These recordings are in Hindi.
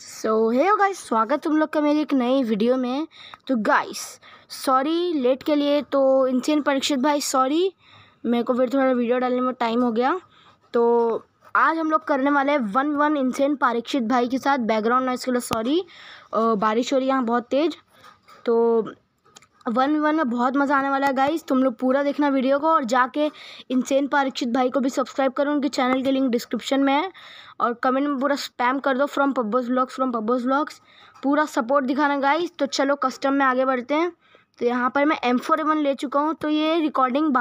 सो हे गाइस स्वागत तुम लोग का मेरी एक नई वीडियो में तो गाइस सॉरी लेट के लिए तो इंसियन परीक्षित भाई सॉरी मेरे को फिर थोड़ा वीडियो डालने में टाइम हो गया तो आज हम लोग करने वाले वन वन इंसियन परीक्षित भाई के साथ बैकग्राउंड नॉइस के लिए सॉरी बारिश हो रही है यहाँ बहुत तेज़ तो वन वन में बहुत मज़ा आने वाला है गाइस तुम लोग पूरा देखना वीडियो को और जाके इंसेन परीक्षित भाई को भी सब्सक्राइब करो उनके चैनल के लिंक डिस्क्रिप्शन में है और कमेंट में पूरा स्पैम कर दो फ्रॉम पब्बोज ब्लॉग्स फ्रॉम पब्बोज ब्लॉग्स पूरा सपोर्ट दिखाना गाइस तो चलो कस्टम में आगे बढ़ते हैं तो यहाँ पर मैं एम फोर एवन ले चुका हूँ तो ये रिकॉर्डिंग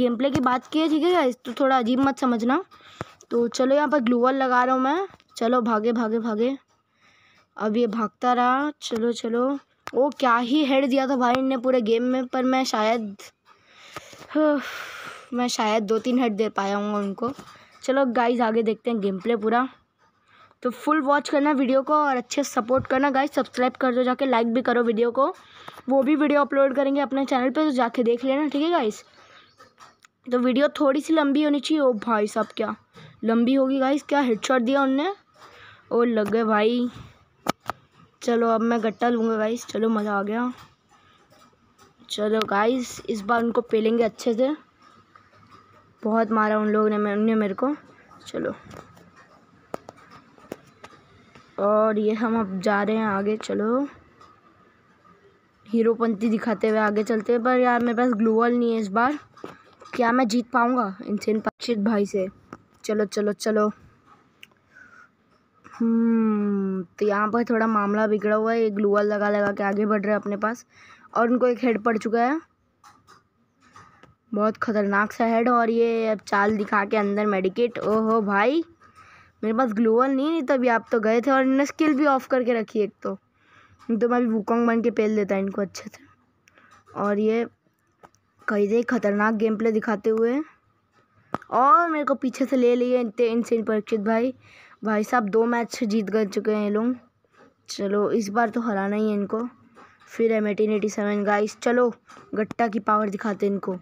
गेम प्ले की बात की है ठीक है गाइस तो थोड़ा अजीब मत समझना तो चलो यहाँ पर ग्लूअल लगा रहा हूँ मैं चलो भागे भागे भागे अब ये भागता रहा चलो चलो वो क्या ही हेड दिया था भाई ने पूरे गेम में पर मैं शायद हम्म, मैं शायद दो तीन हेड दे पाया हूँ उनको चलो गाइज आगे देखते हैं गेम प्ले पूरा तो फुल वॉच करना वीडियो को और अच्छे सपोर्ट करना गाइज सब्सक्राइब कर दो जाके लाइक भी करो वीडियो को वो भी वीडियो अपलोड करेंगे अपने चैनल पे तो जाके देख लेना ठीक है गाइज तो वीडियो थोड़ी सी लंबी होनी चाहिए ओ भाई साहब क्या लंबी होगी गाइज क्या हेड दिया उनने ओ लग गए भाई चलो अब मैं गट्टा लूँगा गाइस चलो मज़ा आ गया चलो गाइस इस बार उनको पेलेंगे अच्छे से बहुत मारा उन लोगों ने मैं उनने मेरे को चलो और ये हम अब जा रहे हैं आगे चलो हीरोपंथी दिखाते हुए आगे चलते हैं पर यार मेरे पास ग्लूअल नहीं है इस बार क्या मैं जीत पाऊँगा इनसे इन पक्षित भाई से चलो चलो चलो हम्म, तो यहाँ पर थोड़ा मामला बिगड़ा हुआ है ये ग्लूअल लगा लगा के आगे बढ़ रहा है अपने पास और उनको एक हेड पड़ चुका है बहुत ख़तरनाक सा हेड और ये अब चाल दिखा के अंदर मेडिकेट ओहो भाई मेरे पास ग्लूअल नहीं नहीं तभी आप तो गए थे और इन्होंने स्किल भी ऑफ करके रखी एक तो तो मैं भी वूकॉन्ग बन के पेल देता इनको अच्छे से और ये कई दे ख़तरनाक गेम प्ले दिखाते हुए और मेरे को पीछे से ले लिए इनसे इन परीक्षित भाई भाई साहब दो मैच जीत कर चुके हैं ये लोग चलो इस बार तो हराना ही है इनको फिर M eighteen eighty seven guys चलो गट्टा की पावर दिखाते इनको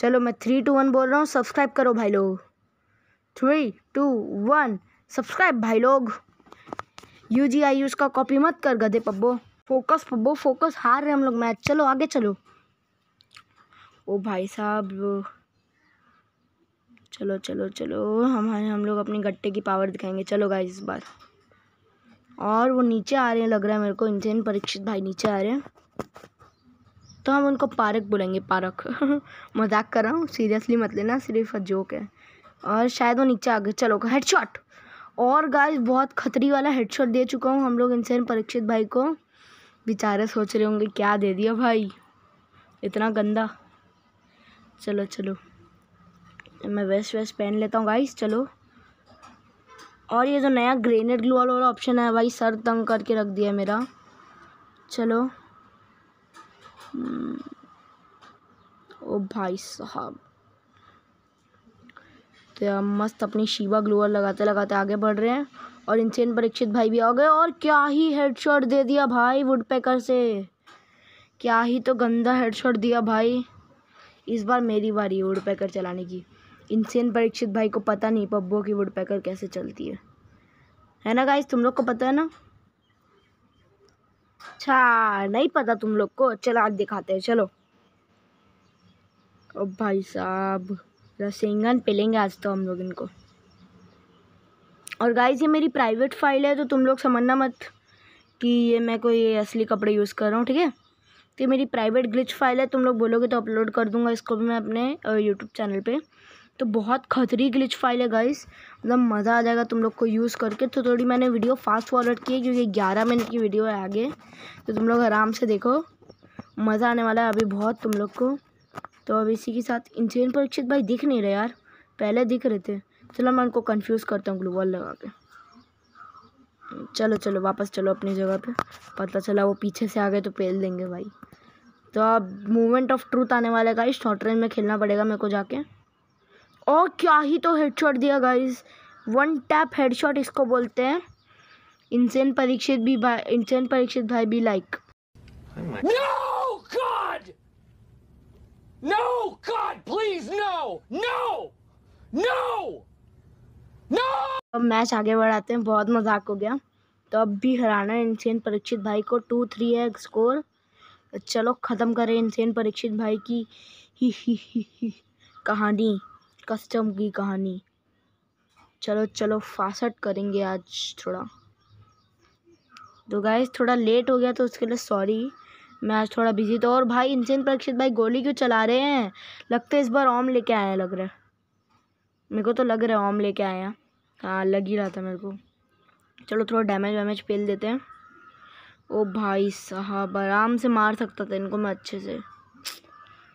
चलो मैं थ्री टू वन बोल रहा हूँ सब्सक्राइब करो भाई लोग थ्री टू वन सब्सक्राइब भाई लोग यू जी आई यूज़ का कॉपी मत कर गधे पब्बो फोकस पब्बो फोकस हार रहे हम लोग मैच चलो आगे चलो ओ भाई साहब चलो चलो चलो हमारे हम लोग अपने गट्टे की पावर दिखाएंगे चलो गाइस इस बार और वो नीचे आ रहे हैं लग रहा है मेरे को इंजन परीक्षित भाई नीचे आ रहे हैं तो हम उनको पारक बोलेंगे पारक मजाक कर रहा हूँ सीरियसली मत लेना सिर्फ जोक है और शायद वो नीचे आ गए चलो हेडशॉट और गाइस बहुत खतरी वाला हेडशॉट दे चुका हूँ हम लोग इंसान परीक्षित भाई को बेचारे सोच रहे होंगे क्या दे दिया भाई इतना गंदा चलो चलो मैं वेस्ट वेस्ट पहन लेता हूँ गाइस चलो और ये जो नया ग्रेनेड ग्लू वाला ऑप्शन है भाई सर तंग करके रख दिया मेरा चलो हम्म। ओ भाई साहब तो हम मस्त अपनी शिवा ग्लूअर लगाते लगाते आगे बढ़ रहे हैं और इंसेन परीक्षित भाई भी आ गए और क्या ही हेडशॉट दे दिया भाई वुड पैकर से क्या ही तो गंदा हेडशॉट दिया भाई इस बार मेरी बारी वुड पैकर चलाने की इंसान परीक्षित भाई को पता नहीं पब्बो की वुड पैकर कैसे चलती है है ना गाइस तुम लोग को पता है ना अच्छा नहीं पता तुम लोग को चलो आज दिखाते हैं चलो ओ भाई साहब रसेंगन पिलेंगे आज तो हम लोग इनको और गाइस ये मेरी प्राइवेट फ़ाइल है तो तुम लोग समझना मत कि ये मैं कोई असली कपड़े यूज़ कर रहा हूँ ठीक है तो ये मेरी प्राइवेट ग्लिच फ़ाइल है तुम लोग बोलोगे तो अपलोड कर दूँगा इसको भी मैं अपने यूट्यूब चैनल पे तो बहुत खतरी ग्लिच फाइल है गाइस मतलब मज़ा आ जाएगा तुम लोग को यूज़ करके तो थोड़ी मैंने वीडियो फास्ट फॉरवर्ड की है क्योंकि ग्यारह मिनट की वीडियो है आगे तो तुम लोग आराम से देखो मज़ा आने वाला है अभी बहुत तुम लोग को तो अब इसी के साथ इंसिडेंट परीक्षित भाई दिख नहीं रहे यार पहले दिख रहे थे चलो मैं उनको कन्फ्यूज़ करता हूँ ग्लूबॉल लगा के चलो चलो वापस चलो अपनी जगह पे पता चला वो पीछे से आ गए तो पेल देंगे भाई तो अब मूवमेंट ऑफ ट्रूथ आने वाला है गाइस शॉर्ट रेंज में खेलना पड़ेगा मेरे को जाके और क्या ही तो हेडशॉट दिया गाइस वन टैप हेडशॉट इसको बोलते हैं इंसेन परीक्षित भी भाई इंसेन परीक्षित भाई भी like no god no god please no no no no अब मैच आगे बढ़ाते हैं बहुत मजाक हो गया तो अब भी हराना है इंसेन परीक्षित भाई को टू थ्री है स्कोर तो चलो ख़त्म करें इंसेन परीक्षित भाई की ही ही ही ही कहानी कस्टम की कहानी चलो चलो फासट करेंगे आज थोड़ा तो गाइस थोड़ा लेट हो गया तो उसके लिए सॉरी मैं आज थोड़ा बिजी था और भाई इंसान परीक्षित भाई गोली क्यों चला रहे हैं लगता है इस बार ओम लेके आए लग रहा है मेरे को तो लग रहा है ओम लेके आए हैं हाँ लग ही रहा था मेरे को चलो थोड़ा डैमेज वैमेज फेल देते हैं ओ भाई साहब आराम से मार सकता था इनको मैं अच्छे से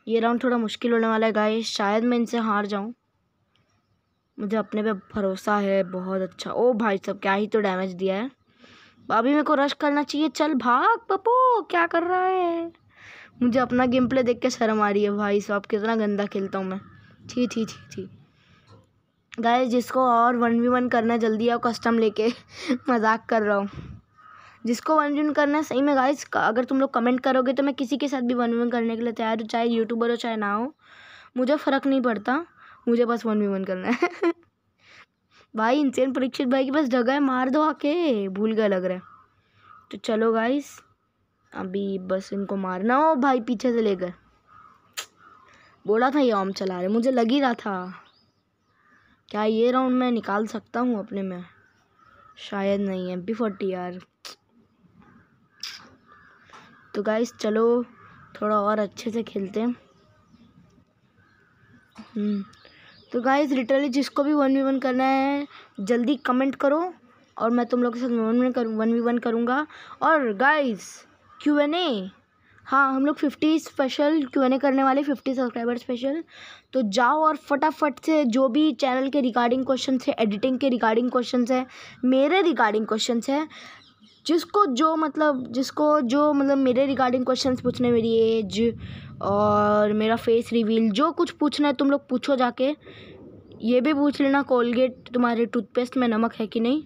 ये राउंड थोड़ा मुश्किल होने वाला है गाइस शायद मैं इनसे हार जाऊँ मुझे अपने पे भरोसा है बहुत अच्छा ओ भाई सब क्या ही तो डैमेज दिया है अभी मेरे को रश करना चाहिए चल भाग पप्पो क्या कर रहा है मुझे अपना गेम प्ले देख के शर्म आ रही है भाई साहब कितना गंदा खेलता हूँ मैं ठीक ठीक ठीक ठीक गाय जिसको और वन वी वन करना जल्दी आओ कस्टम लेके मजाक कर रहा हूँ जिसको वन वन करना है सही में गाइस अगर तुम लोग कमेंट करोगे तो मैं किसी के साथ भी वन वन करने के लिए तैयार हूँ चाहे यूट्यूबर हो चाहे ना हो मुझे फ़र्क नहीं पड़ता मुझे बस वन वी वन करना है भाई इंसान परीक्षित भाई के पास जगह है मार दो आके भूल गया लग रहा है तो चलो गाइस अभी बस इनको मारना हो भाई पीछे से लेकर बोला था ये ऑम चला रहे मुझे लग ही रहा था क्या ये राउंड मैं निकाल सकता हूँ अपने में शायद नहीं एम पी फोर्टी यार तो गाइस चलो थोड़ा और अच्छे से खेलते हैं हम्म, तो गाइस लिटरली जिसको भी वन वी वन करना है जल्दी कमेंट करो और मैं तुम लोग के साथ वन वन करूँ वन वी वन करूँगा और गाइस क्यू एन ए हाँ हम लोग fifty special Q N A करने वाले फिफ्टी सब्सक्राइबर स्पेशल तो जाओ और फटाफट से जो भी चैनल के रिगार्डिंग क्वेश्चन है एडिटिंग के रिगार्डिंग क्वेश्चन है मेरे रिगार्डिंग क्वेश्चन है जिसको जो मतलब जिसको जो मतलब मेरे रिगार्डिंग क्वेश्चंस पूछने मेरी एज और मेरा फेस रिवील जो कुछ पूछना है तुम लोग पूछो जाके ये भी पूछ लेना कोलगेट तुम्हारे टूथपेस्ट में नमक है कि नहीं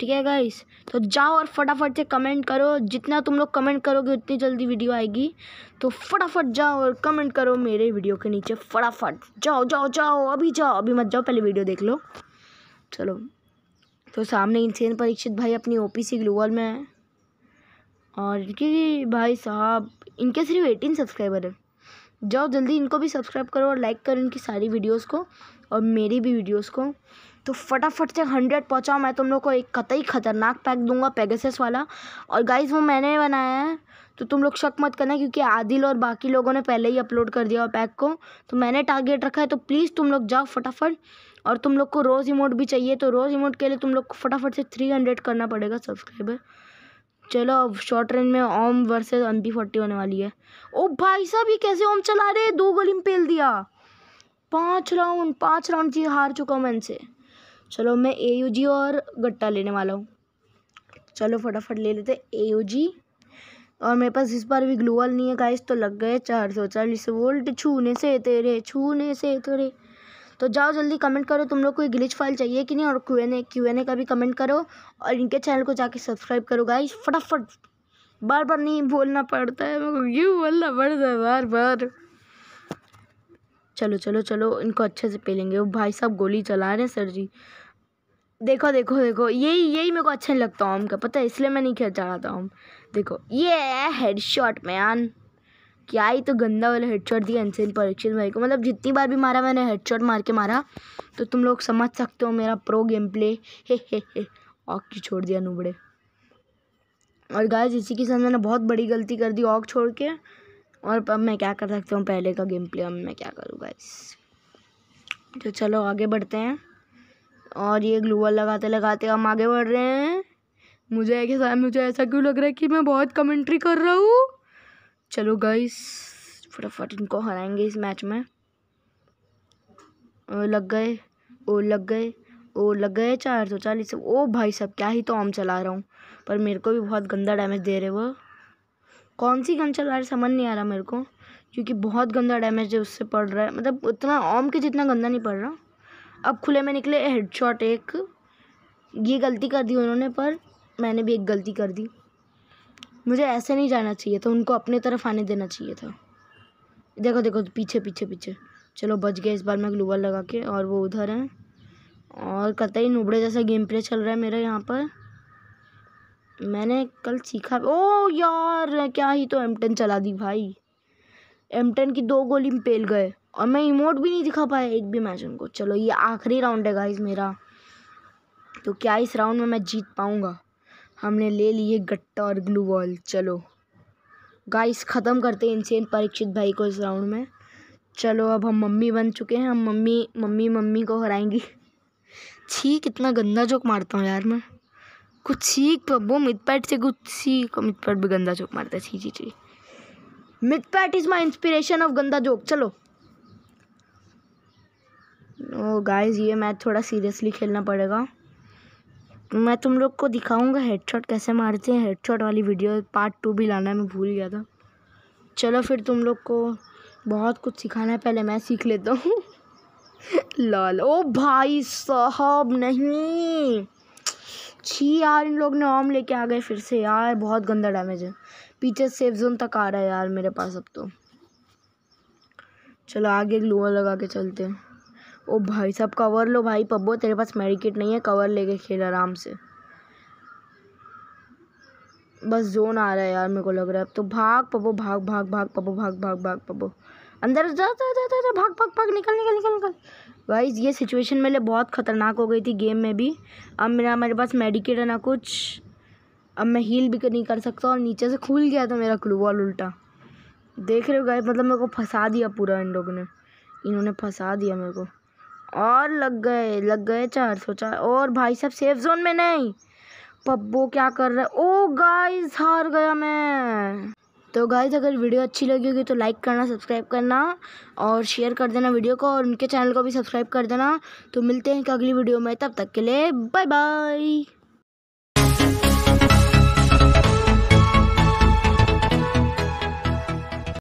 ठीक है गाइस तो जाओ और फटाफट से कमेंट करो जितना तुम लोग कमेंट करोगे उतनी जल्दी वीडियो आएगी तो फटाफट जाओ और कमेंट करो मेरे वीडियो के नीचे फटाफट जाओ जाओ जाओ अभी जाओ अभी मत जाओ पहले वीडियो देख लो चलो तो सामने इंसेन परीक्षित भाई अपनी ओपीसी ग्लोबल में है और इनके भाई साहब इनके सिर्फ एटीन सब्सक्राइबर हैं जाओ जल्दी इनको भी सब्सक्राइब करो और लाइक करो इनकी सारी वीडियोस को और मेरी भी वीडियोस को तो फटाफट से हंड्रेड पहुँचाओ मैं तुम लोग को एक कतई ख़तरनाक पैक दूंगा पेगसेस वाला और गाइज वो मैंने बनाया है तो तुम लोग शक मत करना क्योंकि आदिल और बाकी लोगों ने पहले ही अपलोड कर दिया पैक को तो मैंने टारगेट रखा है तो प्लीज़ तुम लोग जाओ फटाफट और तुम लोग को रोज़ इमोट भी चाहिए तो रोज़ इमोट के लिए तुम लोग को फटाफट से थ्री हंड्रेड करना पड़ेगा सब्सक्राइबर चलो अब शॉर्ट रेंज में ओम वर्सेस अनपी फोर्टी होने वाली है ओ भाई साहब ये कैसे ओम चला रहे दो गोली में पेल दिया पाँच राउंड पाँच राउंड जी हार चुका हूँ मैं इनसे चलो मैं ए यू जी और गट्टा लेने वाला हूँ चलो फटाफट ले लेते ए यू जी और मेरे पास इस बार भी ग्लूअल नहीं है गाइस तो लग गए चार सौ चालीस वोल्ट छूने से तेरे छूने से तेरे तो जाओ जल्दी कमेंट करो तुम लोग को ये ग्लिच फाइल चाहिए कि नहीं और Q N A Q N A का भी कमेंट करो और इनके चैनल को जाके सब्सक्राइब करो गाइस फटाफट बार बार नहीं बोलना पड़ता है मतलब यू बोलना पड़ता है बार बार चलो चलो चलो इनको अच्छे से पेलेंगे वो भाई साहब गोली चला रहे हैं सर जी देखो देखो देखो यही यही मेरे को अच्छा नहीं लगता हूँ उनका पता है इसलिए मैं नहीं खेल चाह रहा था हूँ देखो ये है हेड शॉट मैन क्या ही तो गंदा वाला हेडशॉट दिया एनसेन परीक्षित भाई को मतलब जितनी बार भी मारा मैंने हेडशॉट मार के मारा तो तुम लोग समझ सकते हो मेरा प्रो गेम प्ले हे हे हे ऑक छोड़ दिया नुबड़े और गाय इसी के साथ मैंने बहुत बड़ी गलती कर दी ऑक छोड़ के और अब मैं क्या कर सकता हूँ पहले का गेम प्ले अब मैं क्या करूँ गाइस तो चलो आगे बढ़ते हैं और ये ग्लूअर लगाते लगाते हम आगे बढ़ रहे हैं मुझे ऐसा मुझे ऐसा क्यों लग रहा है कि मैं बहुत कमेंट्री कर रहा हूँ चलो गाइस फटाफट इनको हराएंगे इस मैच में ओ लग गए ओ लग गए ओ लग गए चार सौ चालीस ओ भाई साहब क्या ही तो आम चला रहा हूँ पर मेरे को भी बहुत गंदा डैमेज दे रहे वो कौन सी गन चला रहे समझ नहीं आ रहा मेरे को क्योंकि बहुत गंदा डैमेज है उससे पड़ रहा है मतलब उतना ओम के जितना गंदा नहीं पड़ रहा अब खुले में निकले शॉट एक ये गलती कर दी उन्होंने पर मैंने भी एक गलती कर दी मुझे ऐसे नहीं जाना चाहिए था उनको अपने तरफ आने देना चाहिए था देखो देखो पीछे पीछे पीछे चलो बच गया इस बार मैं ग्लूबल लगा के और वो उधर है और कतई नुबड़े जैसा गेम प्ले चल रहा है मेरा यहाँ पर मैंने कल सीखा ओ यार क्या ही तो एमटन चला दी भाई एमटन की दो गोली में पेल गए और मैं इमोट भी नहीं दिखा पाया एक भी मैच उनको चलो ये आखिरी राउंड है गाइज मेरा तो क्या इस राउंड में मैं जीत पाऊँगा हमने ले लिए गट्टा और ग्लू बॉल चलो गाइस ख़त्म करते हैं इनसे परीक्षित भाई को इस राउंड में चलो अब हम मम्मी बन चुके हैं हम मम्मी मम्मी मम्मी को हराएंगी छी कितना गंदा जोक मारता हूँ यार मैं कुछ सीख तो वो मिथपैट से कुछ सीख मितपैट भी गंदा जोक मारता है छी छी Mythpat is my inspiration of गंदा जोक चलो ओ गाइस ये मैच थोड़ा सीरियसली खेलना पड़ेगा मैं तुम लोग को दिखाऊंगा हेडशॉट कैसे मारते हैं हेडशॉट वाली वीडियो पार्ट टू भी लाना मैं भूल गया था चलो फिर तुम लोग को बहुत कुछ सिखाना है पहले मैं सीख लेता हूँ लाल ओ भाई साहब नहीं छी यार इन लोग ने ऑम लेके आ गए फिर से यार बहुत गंदा डैमेज है पीछे सेफ जोन तक आ रहा है यार मेरे पास अब तो चलो आगे लोहा लगा के चलते हैं ओ भाई सब कवर लो भाई पब्बो तेरे पास मेडिकेट नहीं है कवर लेके खेल आराम से बस जोन आ रहा है यार मेरे को लग रहा है अब तो भाग पब्बो भाग भाग भाग पब्बो भाग भाग भाग पब्बो अंदर जा जा जा जा भाग भाग भाग निकल निकल निकल निकल भाई ये सिचुएशन मेरे लिए बहुत ख़तरनाक हो गई थी गेम में भी अब मेरा मेरे पास मेडिकेट है ना कुछ अब मैं हील भी नहीं कर सकता और नीचे से खुल गया था मेरा क्लू वॉल उल्टा देख रहे हो गाइस मतलब मेरे को फंसा दिया पूरा इन लोगों ने इन्होंने फंसा दिया मेरे को और लग गए लग गए चार सौ चार और भाई साहब सेफ जोन में नहीं पब्बो क्या कर रहे ओ गाइस हार गया मैं तो गाइस अगर वीडियो अच्छी लगी होगी तो लाइक करना सब्सक्राइब करना और शेयर कर देना वीडियो को और उनके चैनल को भी सब्सक्राइब कर देना तो मिलते हैं अगली वीडियो में तब तक के लिए बाय बाय